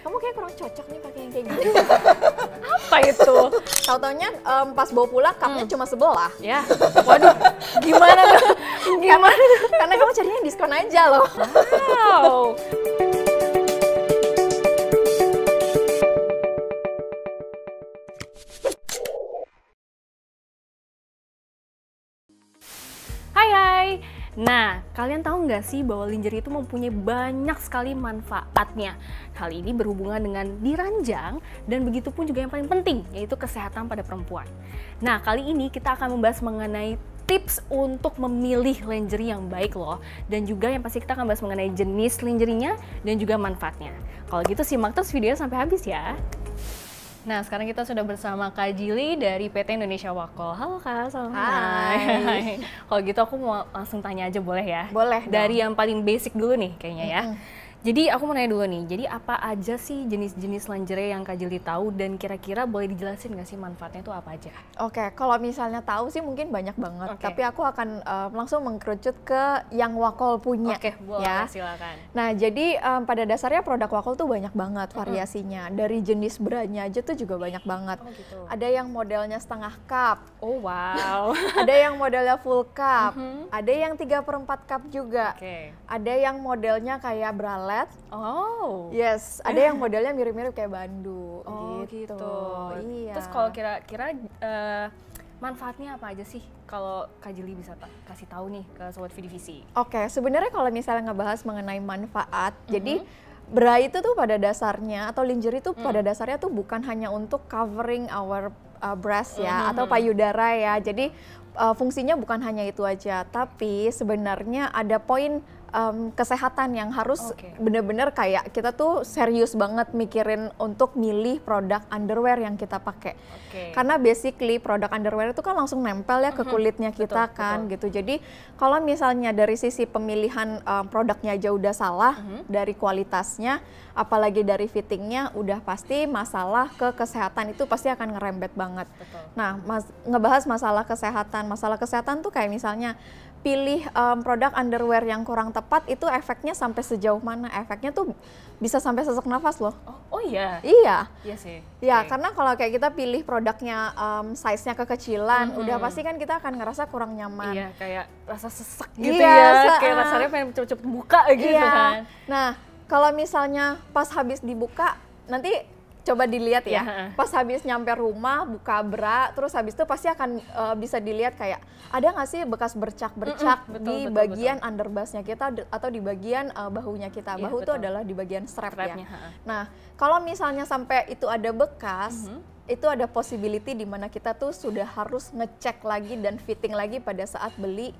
kamu kayak kurang cocok nih pakai yang kayak gini. Apa itu? tau taunya um, pas bawa pulang kamu hmm. cuma sebelah. Ya. Waduh, gimana? gimana? Karena, karena kamu carinya diskon aja loh. Wow. Nah, kalian tahu nggak sih bahwa lingerie itu mempunyai banyak sekali manfaatnya? Hal ini berhubungan dengan diranjang dan begitu pun juga yang paling penting, yaitu kesehatan pada perempuan. Nah, kali ini kita akan membahas mengenai tips untuk memilih lingerie yang baik loh dan juga yang pasti kita akan bahas mengenai jenis lingerie-nya dan juga manfaatnya. Kalau gitu simak terus video sampai habis ya. Nah, sekarang kita sudah bersama Kak Jili dari PT Indonesia Wakol. Halo Kak, selamat Hai. Hai. Kalau gitu aku mau langsung tanya aja boleh ya? Boleh. Dari dong. yang paling basic dulu nih kayaknya ya. Jadi aku mau nanya dulu nih, jadi apa aja sih jenis-jenis lingerie yang Kak Jeli tahu dan kira-kira boleh dijelasin nggak sih manfaatnya itu apa aja? Oke, okay, kalau misalnya tahu sih mungkin banyak banget, okay. tapi aku akan um, langsung mengkerucut ke yang Wakol punya. Oke, okay, boleh ya. silakan. Nah, jadi um, pada dasarnya produk Wakol tuh banyak banget variasinya. Mm -hmm. Dari jenis brandnya aja tuh juga banyak banget. Oh, gitu. Ada yang modelnya setengah cup. Oh, wow. ada yang modelnya full cup. Mm -hmm. Ada yang tiga perempat cup juga. Okay. Ada yang modelnya kayak bralet Oh. Yes, ada yang modelnya mirip-mirip kayak Bandu. Oh gitu. gitu. Iya. Terus kalau kira-kira uh, eh, manfaatnya apa aja sih kalau Kak Jeli bisa kasih tahu nih ke sobat VDVC? Oke, okay, sebenarnya kalau misalnya ngebahas mengenai manfaat, mm -hmm. jadi Bra itu tuh pada dasarnya atau lingerie itu mm. pada dasarnya tuh bukan hanya untuk covering our uh, breast ya mm -hmm. atau payudara ya. Jadi uh, fungsinya bukan hanya itu aja, tapi sebenarnya ada poin um, kesehatan yang harus okay. benar kayak kita tuh serius banget mikirin untuk milih produk underwear yang kita pakai. Okay. Karena basically produk underwear itu kan langsung nempel ya ke kulitnya kita betul, kan betul. gitu. Jadi kalau misalnya dari sisi pemilihan um, produknya aja udah salah uh mm-hmm. -huh. dari kualitasnya, apalagi dari fittingnya udah pasti masalah ke kesehatan itu pasti akan ngerembet banget. Betul. Nah, mas, ngebahas masalah kesehatan, masalah kesehatan tuh kayak misalnya pilih um, produk underwear yang kurang tepat itu efeknya sampai sejauh mana? Efeknya tuh bisa sampai sesak nafas loh. Oh, oh iya. Iya. Iya sih. Ya, okay. karena kalau kayak kita pilih produknya um, size-nya kekecilan, mm -hmm. udah hmm. pasti kan kita akan ngerasa kurang nyaman. Iya, kayak rasa sesek iya, gitu iya, ya. Kayak ah. rasanya pengen cucup buka gitu iya. kan. Nah, kalau misalnya pas habis dibuka nanti coba dilihat ya. ya pas habis nyampe rumah buka bra, terus habis itu pasti akan uh, bisa dilihat kayak ada nggak sih bekas bercak-bercak mm -mm, di betul, bagian betul. underbusnya kita atau di bagian uh, bahunya kita. Iya, Bahu ya, itu adalah di bagian strap Strapnya, ya. Nah, kalau misalnya sampai itu ada bekas, mm -hmm itu ada possibility di mana kita tuh sudah harus ngecek lagi dan fitting lagi pada saat beli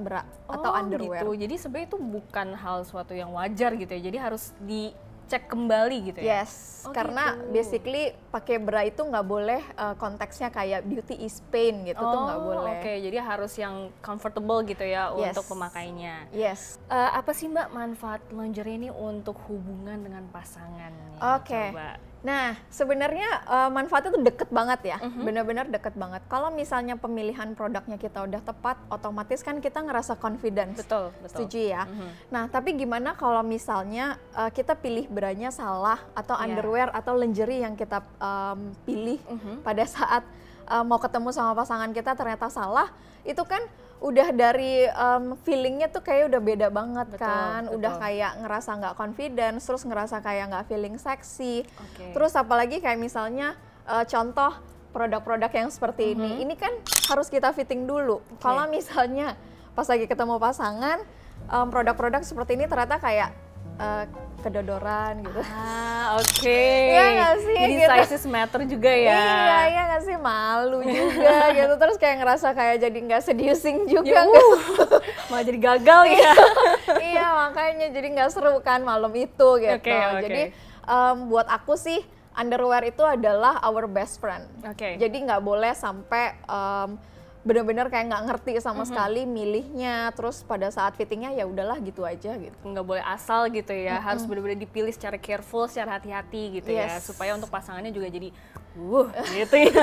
bra oh, atau underwear. gitu. Jadi sebenarnya itu bukan hal suatu yang wajar gitu ya. Jadi harus di dicek kembali gitu ya? Yes, oh, karena gitu. basically pakai bra itu nggak boleh uh, konteksnya kayak beauty is pain gitu oh, tuh nggak oh, boleh. Oke, okay. jadi harus yang comfortable gitu ya yes. untuk pemakainya. Yes. Uh, apa sih mbak manfaat lingerie ini untuk hubungan dengan pasangan? Oke. Okay. Nah, sebenarnya uh, manfaatnya tuh deket banget ya, mm-hmm. benar-benar deket banget. Kalau misalnya pemilihan produknya kita udah tepat, otomatis kan kita ngerasa confidence. Betul, betul. Setuju ya. Mm-hmm. Nah, tapi gimana kalau misalnya uh, kita pilih brandnya salah atau yeah. underwear atau lingerie yang kita um, pilih mm-hmm. pada saat uh, mau ketemu sama pasangan kita ternyata salah, itu kan udah dari um, feelingnya tuh kayak udah beda banget betul, kan betul. udah kayak ngerasa nggak confident, terus ngerasa kayak nggak feeling seksi okay. terus apalagi kayak misalnya uh, contoh produk-produk yang seperti mm -hmm. ini ini kan harus kita fitting dulu okay. kalau misalnya pas lagi ketemu pasangan produk um, produk -produk seperti ini ternyata kayak uh, kedodoran gitu. Ah, oke. Okay. Iya gak sih? Jadi gitu. sizes matter juga ya. Iya, iya gak sih? Malu juga gitu. Terus kayak ngerasa kayak jadi nggak seducing juga. Ya, uh, malah jadi gagal iya, ya. iya, makanya jadi nggak seru kan malam itu gitu. Okay, okay. Jadi um, buat aku sih underwear itu adalah our best friend. Oke. Okay. Jadi nggak boleh sampai um, benar-benar kayak nggak ngerti sama mm -hmm. sekali milihnya terus pada saat fittingnya ya udahlah gitu aja gitu nggak boleh asal gitu ya mm -hmm. harus benar-benar dipilih secara careful secara hati-hati gitu ya, yes. ya supaya untuk pasangannya juga jadi uh gitu ya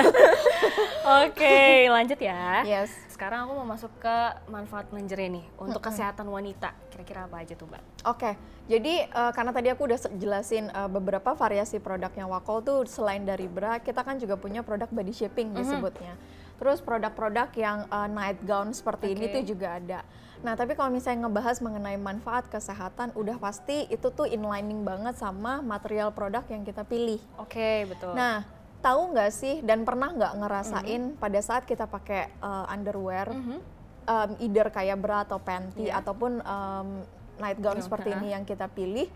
oke okay, lanjut ya yes sekarang aku mau masuk ke manfaat lingerie nih untuk mm -hmm. kesehatan wanita kira-kira apa aja tuh mbak? Oke okay. jadi uh, karena tadi aku udah jelasin uh, beberapa variasi produknya Wakol tuh selain dari bra kita kan juga punya produk body shaping disebutnya mm -hmm Terus produk-produk yang uh, eh, nightgown seperti okay. ini tuh juga ada. Nah, tapi kalau misalnya ngebahas mengenai manfaat kesehatan, udah pasti itu tuh inlining banget sama material produk yang kita pilih. Oke, okay, betul. Nah, tahu nggak sih dan pernah nggak ngerasain mm -hmm. pada saat kita pakai uh, underwear, mm -hmm. um, either kayak bra atau panty yeah. ataupun um, nightgown yeah, seperti uh -huh. ini yang kita pilih,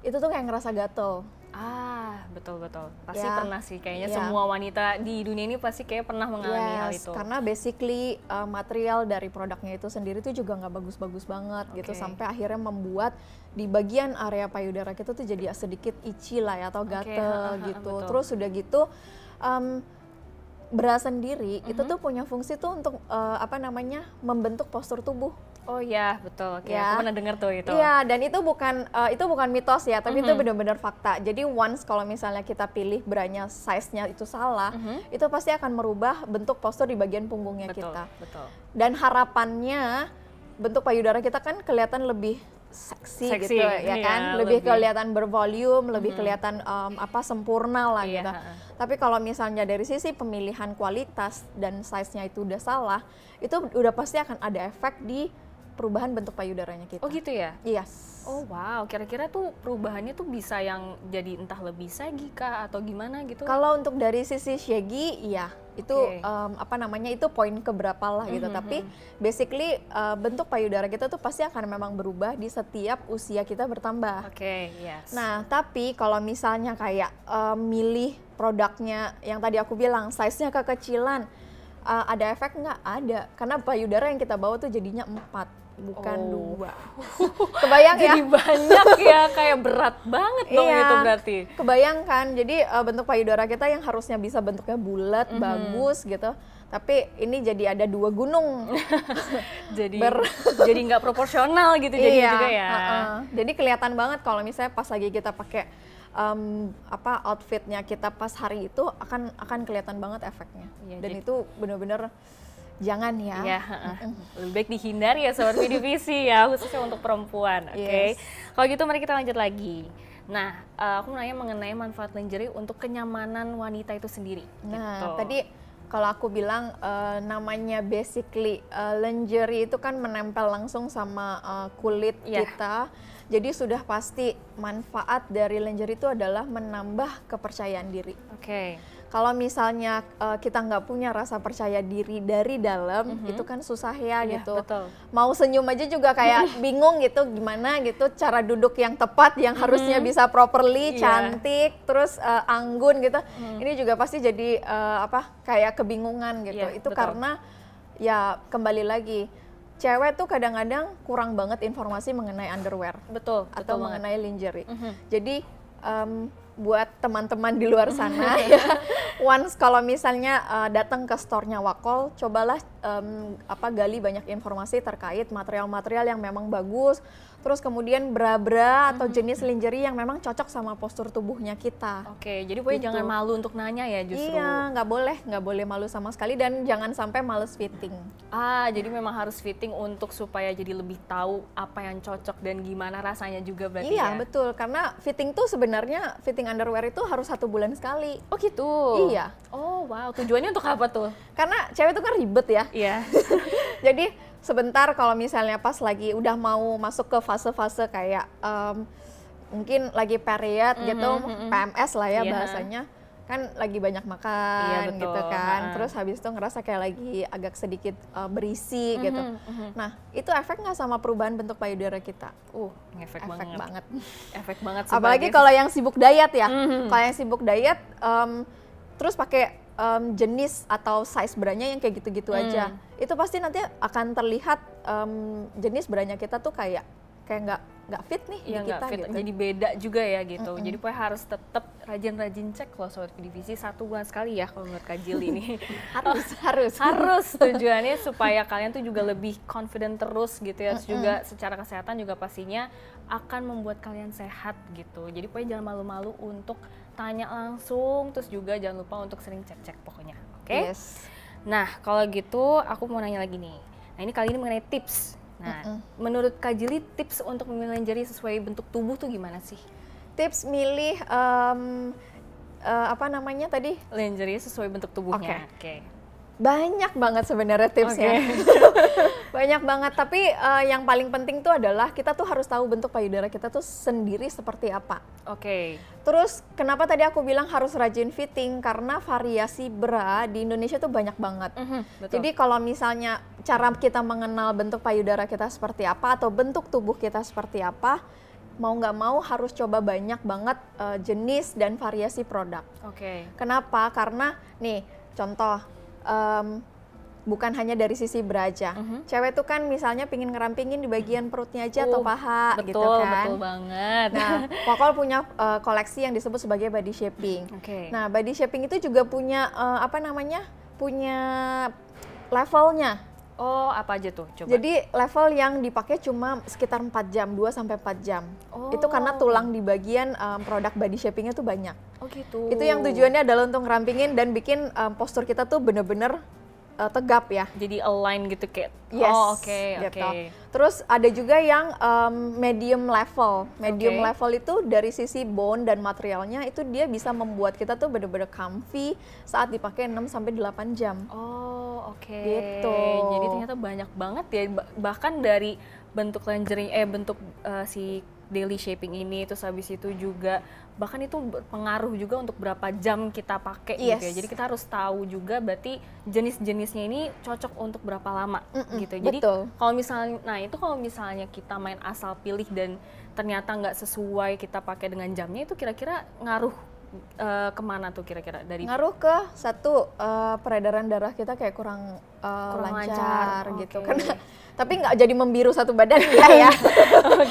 itu tuh kayak ngerasa gatel. Ah, betul betul. Pasti ya, pernah sih kayaknya ya. semua wanita di dunia ini pasti kayak pernah mengalami yes, hal itu. Karena basically uh, material dari produknya itu sendiri tuh juga nggak bagus-bagus banget okay. gitu sampai akhirnya membuat di bagian area payudara kita tuh jadi sedikit ici lah ya atau gatel okay, gitu. Betul. Terus sudah gitu um, beras sendiri mm -hmm. itu mm-hmm. tuh punya fungsi tuh untuk uh, apa namanya membentuk postur tubuh Oh iya, betul. Oke, okay. ya. aku pernah dengar tuh itu. Iya, dan itu bukan uh, itu bukan mitos ya, tapi mm -hmm. itu benar-benar fakta. Jadi once kalau misalnya kita pilih beranya size-nya itu salah, mm -hmm. itu pasti akan merubah bentuk postur di bagian punggungnya betul, kita. Betul. Dan harapannya bentuk payudara kita kan kelihatan lebih seksi, seksi gitu ya iya, kan iya, lebih, lebih kelihatan bervolume lebih hmm. kelihatan um, apa sempurna lah iya. gitu tapi kalau misalnya dari sisi pemilihan kualitas dan size nya itu udah salah itu udah pasti akan ada efek di perubahan bentuk payudaranya kita. Oh gitu ya? Yes. Oh wow, kira-kira tuh perubahannya tuh bisa yang jadi entah lebih segi kah atau gimana gitu? Kalau untuk dari sisi segi, iya itu okay. um, apa namanya itu poin keberapa lah gitu. Mm -hmm. Tapi mhm. basically uh, bentuk payudara kita tuh pasti akan memang berubah di setiap usia kita bertambah. Oke, okay, yes. Nah tapi kalau misalnya kayak um, milih produknya yang tadi aku bilang size-nya kekecilan, uh, ada efek nggak? Ada, karena payudara yang kita bawa tuh jadinya empat bukan oh. dua. Kebayang jadi ya? banyak ya, kayak berat banget dong iya, itu berarti. Kebayang kan, jadi uh, bentuk payudara kita yang harusnya bisa bentuknya bulat, mm -hmm. bagus gitu, tapi ini jadi ada dua gunung. jadi Ber jadi nggak proporsional gitu jadi iya, juga ya. Uh -uh. Jadi kelihatan banget kalau misalnya pas lagi kita pakai um, apa outfitnya kita pas hari itu akan akan kelihatan banget efeknya. Iya, Dan jadi... itu bener-bener jangan ya. ya lebih baik dihindari ya sobat visi ya khususnya untuk perempuan. Oke. Okay? Yes. Kalau gitu mari kita lanjut lagi. Nah, eh, aku mau nanya mengenai manfaat lingerie untuk kenyamanan wanita itu sendiri. Nah, gitu. tadi kalau aku bilang uh, namanya basically uh, lingerie itu kan menempel langsung sama uh, kulit yeah. kita. Jadi sudah pasti manfaat dari lingerie itu adalah menambah kepercayaan diri. Oke. Okay kalau misalnya uh, kita nggak punya rasa percaya diri dari dalam mm-hmm. itu kan susah ya yeah, gitu betul. mau senyum aja juga kayak bingung gitu gimana gitu cara duduk yang tepat yang mm-hmm. harusnya bisa properly yeah. cantik terus uh, anggun gitu mm. ini juga pasti jadi uh, apa kayak kebingungan gitu yeah, itu betul. karena ya kembali lagi cewek tuh kadang-kadang kurang banget informasi mengenai underwear betul atau betul mengenai banget. lingerie mm-hmm. jadi um, buat teman-teman di luar sana ya. Once kalau misalnya uh, datang ke store-nya Wakol, cobalah um, apa gali banyak informasi terkait material-material yang memang bagus, terus kemudian bra-bra atau hmm. jenis lingerie yang memang cocok sama postur tubuhnya kita. Oke, jadi pokoknya gitu. jangan malu untuk nanya ya justru. Iya, nggak boleh, nggak boleh malu sama sekali dan jangan sampai males fitting. Ah, jadi memang harus fitting untuk supaya jadi lebih tahu apa yang cocok dan gimana rasanya juga berarti iya, ya. Iya, betul. Karena fitting tuh sebenarnya fitting underwear itu harus satu bulan sekali. Oh gitu. Iya. Oh, wow. Tujuannya untuk apa tuh? Karena cewek itu kan ribet ya. Iya. Jadi sebentar kalau misalnya pas lagi udah mau masuk ke fase-fase kayak um, mungkin lagi period mm -hmm, gitu, mm -hmm. PMS lah ya yeah. bahasanya kan lagi banyak makan iya, gitu kan nah. terus habis itu ngerasa kayak lagi agak sedikit uh, berisi mm -hmm, gitu mm -hmm. nah itu efek nggak sama perubahan bentuk payudara kita uh efek, efek banget. banget efek banget apalagi kalau yang sibuk diet ya mm -hmm. kalau yang sibuk diet um, terus pakai um, jenis atau size beranya yang kayak gitu-gitu hmm. aja, itu pasti nanti akan terlihat um, jenis beranya kita tuh kayak kayak nggak nggak fit nih ya, di iya, kita fit, gitu. jadi beda juga ya gitu mm hmm jadi pokoknya harus tetap rajin-rajin cek loh sobat divisi satu bulan sekali ya kalau menurut Kak ini. Oh, harus harus harus tujuannya supaya kalian tuh juga lebih confident terus gitu ya mm hmm juga secara kesehatan juga pastinya akan membuat kalian sehat gitu jadi pokoknya jangan malu-malu untuk tanya langsung terus juga jangan lupa untuk sering cek-cek pokoknya oke okay? yes. nah kalau gitu aku mau nanya lagi nih nah ini kali ini mengenai tips Nah, mm menurut Kak Jili tips untuk memilih lingerie sesuai bentuk tubuh tuh gimana sih? Tips milih um, uh, apa namanya tadi? Lingerie sesuai bentuk tubuhnya. Oke. Okay. Okay. Banyak banget sebenarnya tipsnya. Okay. Banyak banget, tapi uh, yang paling penting tuh adalah kita tuh harus tahu bentuk payudara kita tuh sendiri seperti apa. Oke. Okay. Terus kenapa tadi aku bilang harus rajin fitting karena variasi bra di Indonesia tuh banyak banget. Mm -hmm, betul. Jadi kalau misalnya cara kita mengenal bentuk payudara kita seperti apa atau bentuk tubuh kita seperti apa, mau nggak mau harus coba banyak banget uh, jenis dan variasi produk. Oke. Okay. Kenapa? Karena nih contoh um, bukan hanya dari sisi beraja. Mm-hmm. Cewek tuh kan misalnya pingin ngerampingin di bagian perutnya aja uh, atau paha gitu betul, gitu kan. Betul betul banget. Nah, Kokol punya uh, koleksi yang disebut sebagai body shaping. Okay. Nah, body shaping itu juga punya uh, apa namanya? punya levelnya. Oh, apa aja tuh? Coba. Jadi level yang dipakai cuma sekitar 4 jam, 2 sampai 4 jam. Oh. Itu karena oh. tulang di bagian um, produk body shapingnya tuh banyak. Oh gitu. Itu yang tujuannya adalah untuk ngerampingin dan bikin um, postur kita tuh bener-bener uh, tegap ya. Jadi align gitu kayak. Yes. Oh, oke, okay, oke. Gitu. Terus ada juga yang um, medium level. Medium okay. level itu dari sisi bone dan materialnya itu dia bisa membuat kita tuh bener-bener comfy saat dipakai 6 sampai 8 jam. Oh oke. Okay. Gitu. Jadi ternyata banyak banget ya bahkan dari bentuk lingerie eh bentuk uh, si daily shaping ini terus habis itu juga bahkan itu pengaruh juga untuk berapa jam kita pakai yes. gitu ya. Jadi kita harus tahu juga berarti jenis-jenisnya ini cocok untuk berapa lama mm -mm, gitu. Jadi kalau misalnya nah itu kalau misalnya kita main asal pilih dan ternyata nggak sesuai kita pakai dengan jamnya itu kira-kira ngaruh uh, kemana tuh kira-kira dari ngaruh ke satu uh, peredaran darah kita kayak kurang, uh, kurang lancar, lancar okay. gitu karena tapi nggak jadi membiru satu badan ya ya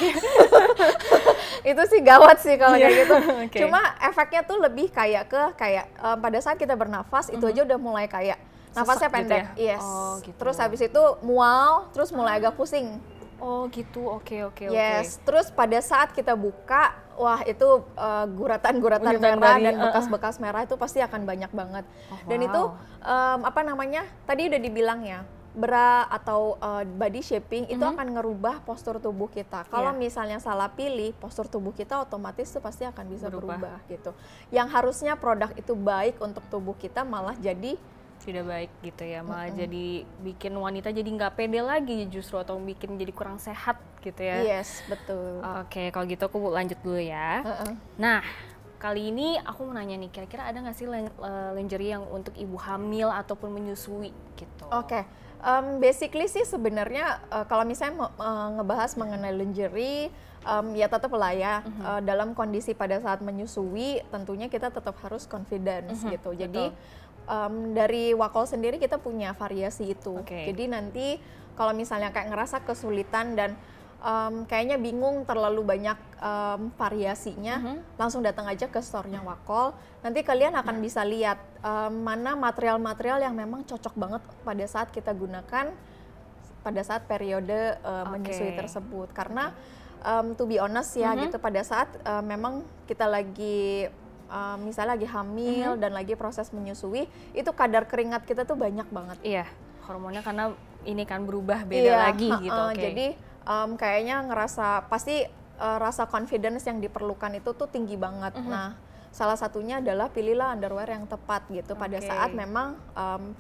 itu sih gawat sih kalau yeah. kayak iya. gitu okay. cuma efeknya tuh lebih kayak ke kayak uh, pada saat kita bernafas mm -hmm. itu mhm. aja udah mulai kayak nafasnya Sesak gitu pendek gitu ya? yes oh, gitu. terus habis itu mual terus mulai agak pusing oh gitu oke okay, oke okay, yes okay. terus pada saat kita buka wah itu eh, guratan-guratan uh, merah dan bekas-bekas eh, eh. merah itu pasti akan banyak banget. Oh, wow. Dan itu um, apa namanya? Tadi udah dibilang ya, bra atau uh, body shaping mm -hmm. itu mhm. akan ngerubah postur tubuh kita. Kalau yeah. misalnya salah pilih, postur tubuh kita otomatis itu pasti akan bisa berubah. berubah gitu. Yang harusnya produk itu baik untuk tubuh kita malah jadi tidak baik gitu ya malah mm -hmm. jadi bikin wanita jadi nggak pede lagi justru atau bikin jadi kurang sehat gitu ya yes betul oke kalau gitu aku lanjut dulu ya mm -hmm. nah kali ini aku mau nanya nih kira-kira ada nggak sih eh, lingerie yang untuk ibu hamil ataupun menyusui gitu oke okay. Um, basically sih sebenarnya uh, kalau misalnya uh, ngebahas mengenai lingerie um, ya tetap lah ya mm -hmm. uh, dalam kondisi pada saat menyusui tentunya kita tetap harus confidence mm -hmm. gitu. Jadi um, dari Wakol sendiri kita punya variasi itu. Okay. Jadi nanti kalau misalnya kayak ngerasa kesulitan dan um, kayaknya bingung terlalu banyak um, variasinya, mm -hmm. langsung datang aja ke store-nya Wakol. Nanti kalian akan mm -hmm. bisa lihat um, mana material-material yang memang cocok banget pada saat kita gunakan pada saat periode uh, e, okay. menyusui tersebut. Karena um, to be honest ya mm -hmm. gitu pada saat uh, memang kita lagi uh, misalnya lagi hamil mm -hmm. dan lagi proses menyusui, itu kadar keringat kita tuh banyak banget. Iya, hormonnya karena ini kan berubah beda iya, lagi gitu. Okay. Jadi um, kayaknya ngerasa pasti uh, rasa confidence yang diperlukan itu tuh tinggi banget. Mm -hmm. Nah, salah satunya adalah pilihlah underwear yang tepat gitu okay. pada saat memang um,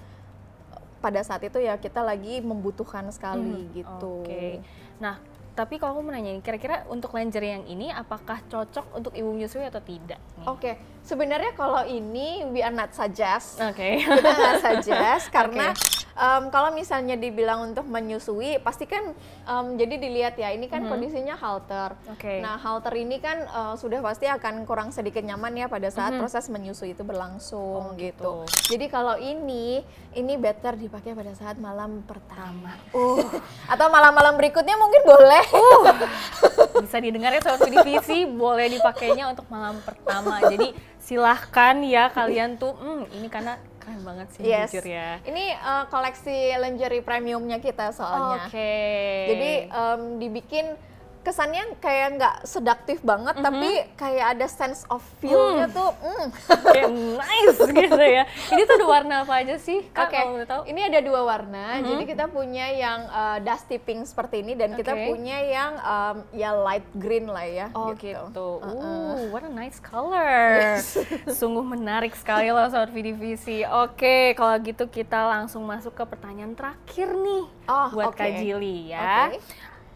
pada saat itu ya kita lagi membutuhkan sekali hmm, gitu. Oke. Okay. Nah, tapi kalau aku mau nanya, kira-kira untuk lingerie yang ini apakah cocok untuk ibu menyusui atau tidak? Oke, okay. sebenarnya kalau ini we are not suggest. Oke. Okay. Kita not suggest karena okay um, kalau misalnya dibilang untuk menyusui pasti kan um, jadi dilihat ya ini kan hmm. kondisinya halter. Okay. Nah halter ini kan uh, sudah pasti akan kurang sedikit nyaman ya pada saat hmm. proses menyusui itu berlangsung oh, gitu. gitu. Jadi kalau ini ini better dipakai pada saat malam pertama. Uh atau malam-malam berikutnya mungkin boleh. Uh bisa didengar ya sobat divisi boleh dipakainya untuk malam pertama. Jadi silahkan ya kalian tuh hmm, ini karena keren banget sih yes. jujur ya. Ini uh, koleksi lingerie premiumnya kita soalnya. Oke. Okay. Jadi um, dibikin kesannya kayak nggak sedaktif banget mm -hmm. tapi kayak ada sense of feel-nya mm. tuh mm. kayak nice gitu ya ini tuh ada warna apa aja sih Kak okay. kalau tahu ini ada dua warna mm -hmm. jadi kita punya yang uh, dusty pink seperti ini dan okay. kita punya yang um, ya light green lah ya oh gitu, gitu. Uh -uh. Ooh, what a nice color yes. sungguh menarik sekali loh soal VDVC oke okay, kalau gitu kita langsung masuk ke pertanyaan terakhir nih oh, buat okay. Kak Jili ya okay.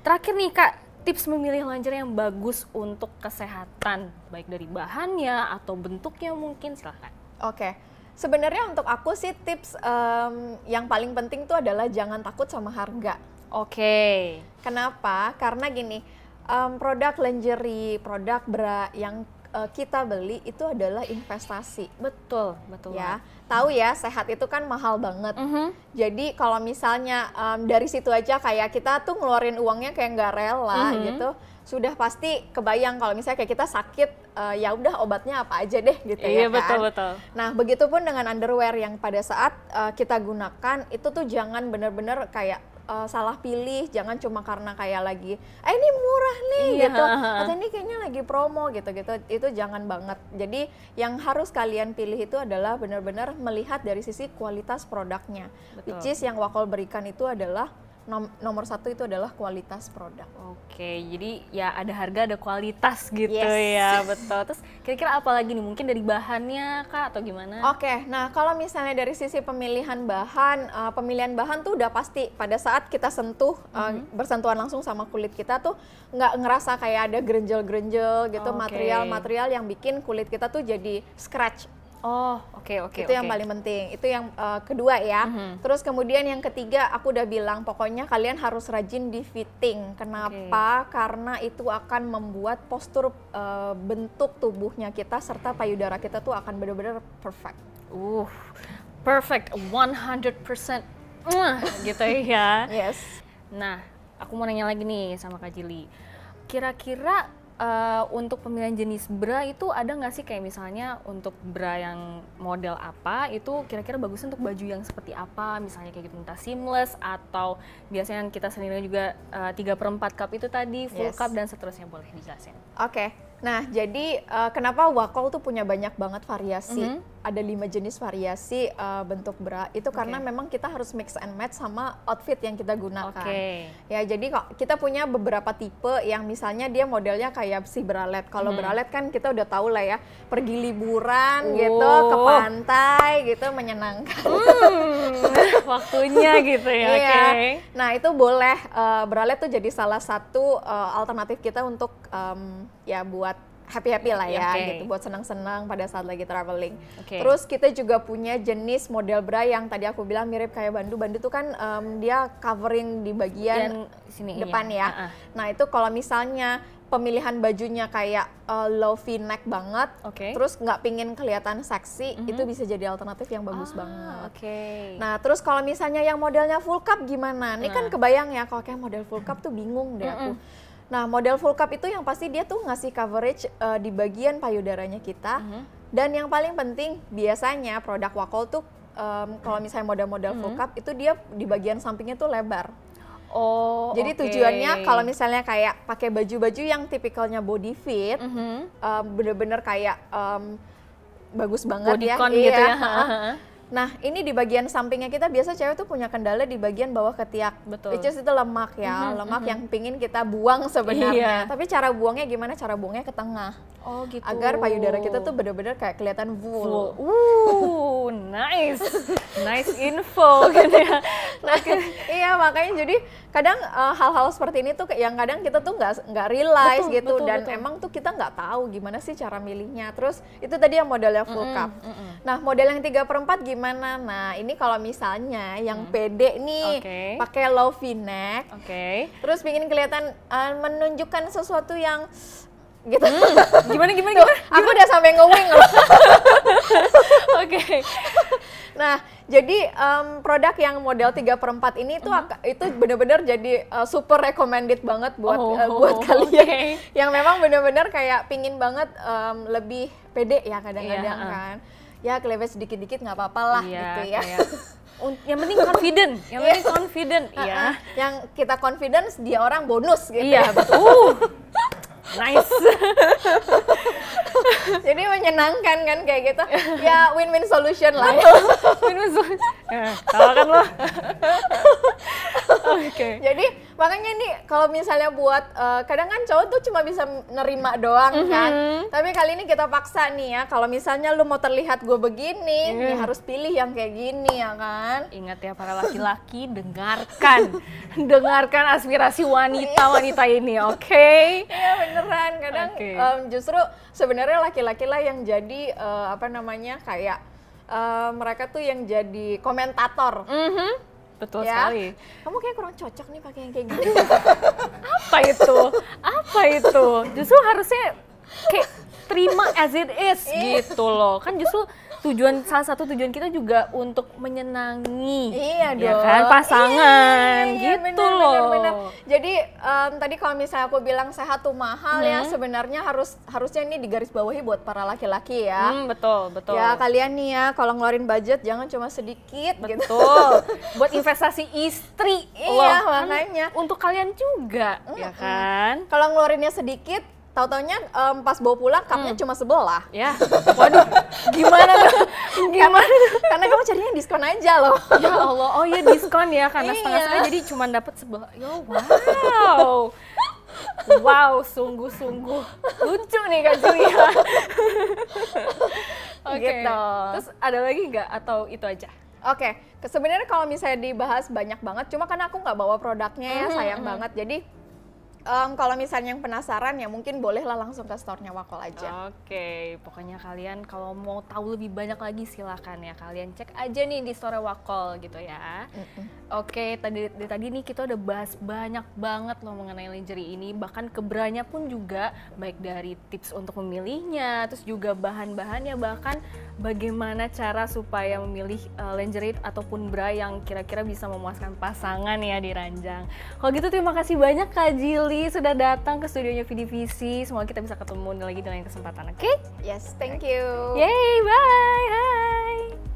Terakhir nih Kak, tips memilih lingerie yang bagus untuk kesehatan, baik dari bahannya atau bentuknya mungkin silahkan. Oke, okay. sebenarnya untuk aku sih tips um, yang paling penting tuh adalah jangan takut sama harga. Oke. Okay. Kenapa? Karena gini, um, produk lingerie, produk bra yang uh, kita beli itu adalah investasi. Betul, betul. Ya, tahu ya sehat itu kan mahal banget. Mm -hmm. Jadi kalau misalnya um, dari situ aja kayak kita tuh ngeluarin uangnya kayak nggak rela mm -hmm. gitu, sudah pasti kebayang kalau misalnya kayak kita sakit uh, ya udah obatnya apa aja deh gitu iya, ya kan. betul betul. Nah, begitupun dengan underwear yang pada saat uh, kita gunakan itu tuh jangan bener-bener kayak uh, salah pilih jangan cuma karena kayak lagi eh ini murah nih iya. gitu atau ini kayaknya lagi promo gitu gitu itu jangan banget jadi yang harus kalian pilih itu adalah benar-benar melihat dari sisi kualitas produknya Betul. which is yang wakol berikan itu adalah nom nomor satu itu adalah kualitas produk. Oke, jadi ya ada harga ada kualitas gitu yes. ya, betul. Terus kira-kira apa lagi nih? Mungkin dari bahannya kak atau gimana? Oke, nah kalau misalnya dari sisi pemilihan bahan, uh, pemilihan bahan tuh udah pasti pada saat kita sentuh mm -hmm. uh, bersentuhan langsung sama kulit kita tuh nggak ngerasa kayak ada grenjel-grenjel gitu material-material okay. yang bikin kulit kita tuh jadi scratch Oh, oke okay, oke. Okay, itu okay. yang paling penting. Itu yang uh, kedua ya. Mm -hmm. Terus kemudian yang ketiga aku udah bilang pokoknya kalian harus rajin di fitting. Kenapa? Okay. Karena itu akan membuat postur uh, bentuk tubuhnya kita serta payudara kita tuh akan benar-benar perfect. Uh, perfect 100% percent. gitu ya. yes. Nah, aku mau nanya lagi nih sama Kak Jili. Kira-kira uh, untuk pemilihan jenis bra itu ada nggak sih kayak misalnya untuk bra yang model apa itu kira-kira bagusnya untuk baju yang seperti apa misalnya kayak gitu minta seamless atau biasanya yang kita sendiri juga eh, tiga uh, per empat cup itu tadi full yes. cup dan seterusnya boleh dijelasin. Oke, okay. nah jadi uh, kenapa Wakol tuh punya banyak banget variasi? Mm -hmm ada lima jenis variasi uh, bentuk bra itu karena memang kita harus mix and match sama outfit yang kita gunakan. Okay. Ya jadi kok kita punya beberapa tipe yang misalnya dia modelnya kayak si bralette. Kalau hmm. bralet kan kita udah tahu lah ya pergi liburan gitu oh. gitu ke pantai gitu menyenangkan. Hmm, waktunya gitu ya. Iya. Okay. Nah itu boleh uh, bralet tuh jadi salah satu uh, alternatif kita untuk um, ya buat happy-happy lah iya, ya okay. gitu buat senang-senang pada saat lagi traveling. Okay. Terus kita juga punya jenis model bra yang tadi aku bilang mirip kayak bandu. Bandu tuh kan um, dia covering di bagian Dan sini iya. depan ya. ya. Uh -uh. Nah, itu kalau misalnya pemilihan bajunya kayak uh, eh, low v neck banget, okay. terus nggak pingin kelihatan seksi, mm -hmm. itu bisa jadi alternatif yang bagus ah, banget. Okay. Nah, terus kalau misalnya yang modelnya full cup gimana? Ini nah. kan kebayang ya kalau kayak model full cup tuh bingung deh mm -hmm. aku Nah, model full cup itu yang pasti dia tuh ngasih coverage uh, di bagian payudaranya kita. Mm -hmm. Dan yang paling penting biasanya produk Wakol tuh um, kalau misalnya model-model mm -hmm. full mhm. cup itu dia di bagian sampingnya tuh lebar. Oh. Jadi okay. tujuannya kalau misalnya kayak pakai baju-baju yang tipikalnya body fit, mm -hmm. um, bener-bener kayak um, bagus banget Bodycon ya. gitu ya. iya. ya. Nah, ini di bagian sampingnya kita biasa cewek tuh punya kendala di bagian bawah ketiak. Betul. Which is itu lemak ya, mm -hmm, lemak mm -hmm. yang pingin kita buang sebenarnya. Iya. Tapi cara buangnya gimana? Cara buangnya ke tengah. Oh, gitu. Agar payudara kita tuh bener-bener kayak kelihatan full. Uh, nice. nice info gitu ya. Nah, iya makanya jadi kadang eh, hal-hal uh, seperti ini tuh yang kadang kita tuh nggak nggak realize betul, gitu betul, dan betul. emang tuh kita nggak tahu gimana sih cara milihnya. Terus itu tadi yang modelnya full mm -hmm, cup. Mm -hmm. Nah, model yang tiga per 4 gimana? mana. Nah, ini kalau misalnya yang hmm. pede nih okay. pakai low V-neck. Okay. Terus pingin kelihatan uh, menunjukkan sesuatu yang gitu. Hmm. Gimana gimana gimana, gimana? Aku udah sampai ngewing loh. Oke. Nah, jadi um, produk yang model 3 per 4 ini tuh uh hmm. -huh. itu bener-bener jadi uh, super recommended banget buat oh, uh, buat kalian okay. yang memang bener-bener kayak pingin banget um, lebih pede ya iya, kadang-kadang yeah. kan ya kelewat sedikit-dikit nggak apa-apa lah iya, gitu ya. Kayak, yang penting confident, yang penting iya. confident, ah, ah. iya. Uh, yang kita confidence dia orang bonus gitu. Iya, ya. betul. Uh, nice. Jadi menyenangkan kan kayak gitu. Ya win-win solution lah. Ya. win-win solution. Ya, tahu kan lo. Oke. Okay. Jadi makanya ini kalau misalnya buat uh, kadang kan cowok tuh cuma bisa nerima doang mm -hmm. kan tapi kali ini kita paksa nih ya kalau misalnya lu mau terlihat gue begini mm. nih harus pilih yang kayak gini ya kan ingat ya para laki-laki dengarkan dengarkan aspirasi wanita-wanita ini oke okay? iya beneran kadang okay. um, justru sebenarnya laki-laki lah yang jadi uh, apa namanya kayak uh, mereka tuh yang jadi komentator mm -hmm Betul ya. sekali. Kamu kayak kurang cocok nih pakai yang kayak gini. Apa itu? Apa itu? Justru harusnya kayak terima as it is iya. gitu loh. Kan justru tujuan salah satu tujuan kita juga untuk menyenangi iya ya dong kan iya, pasangan iya, iya, iya, gitu bener, loh bener, bener. jadi um, tadi kalau misalnya aku bilang sehat tuh mahal ya, hmm. ya sebenarnya harus harusnya ini digarisbawahi buat para laki-laki ya hmm, betul betul ya kalian nih ya kalau ngeluarin budget jangan cuma sedikit gitu. betul gitu. buat investasi istri iya loh, kan makanya kan, untuk kalian juga hmm, ya kan kalau ngeluarinnya sedikit Tahu taunya um, pas bawa pulang cupnya hmm. cuma sebelah. Ya. Waduh, gimana tuh? Gimana? Karena, karena kamu carinya diskon aja loh. Ya Allah. Oh iya diskon ya karena iya. setengah setengah jadi cuma dapat sebelah. Yo wow. Wow, sungguh-sungguh lucu nih Kak Julia. Oke. Okay. Gitu. Terus ada lagi nggak atau itu aja? Oke, okay. sebenarnya kalau misalnya dibahas banyak banget, cuma karena aku nggak bawa produknya ya, mm-hmm, sayang mm -hmm. banget. Jadi um, kalau misalnya yang penasaran ya mungkin bolehlah langsung ke store-nya Wakol aja. Oke, okay. pokoknya kalian kalau mau tahu lebih banyak lagi silakan ya kalian cek aja nih di store Wakol gitu ya. Oke, okay, tadi dari tadi nih kita udah bahas banyak banget loh mengenai lingerie ini, bahkan keberanya pun juga baik dari tips untuk memilihnya, terus juga bahan-bahannya bahkan bagaimana cara supaya memilih uh, lingerie ataupun bra yang kira-kira bisa memuaskan pasangan ya di ranjang. Kalau gitu terima kasih banyak Kak Jil Lili sudah datang ke studionya VDVC. Semoga kita bisa ketemu lagi dengan kesempatan, oke? Okay? Yes, thank you. Yay, bye. Hai.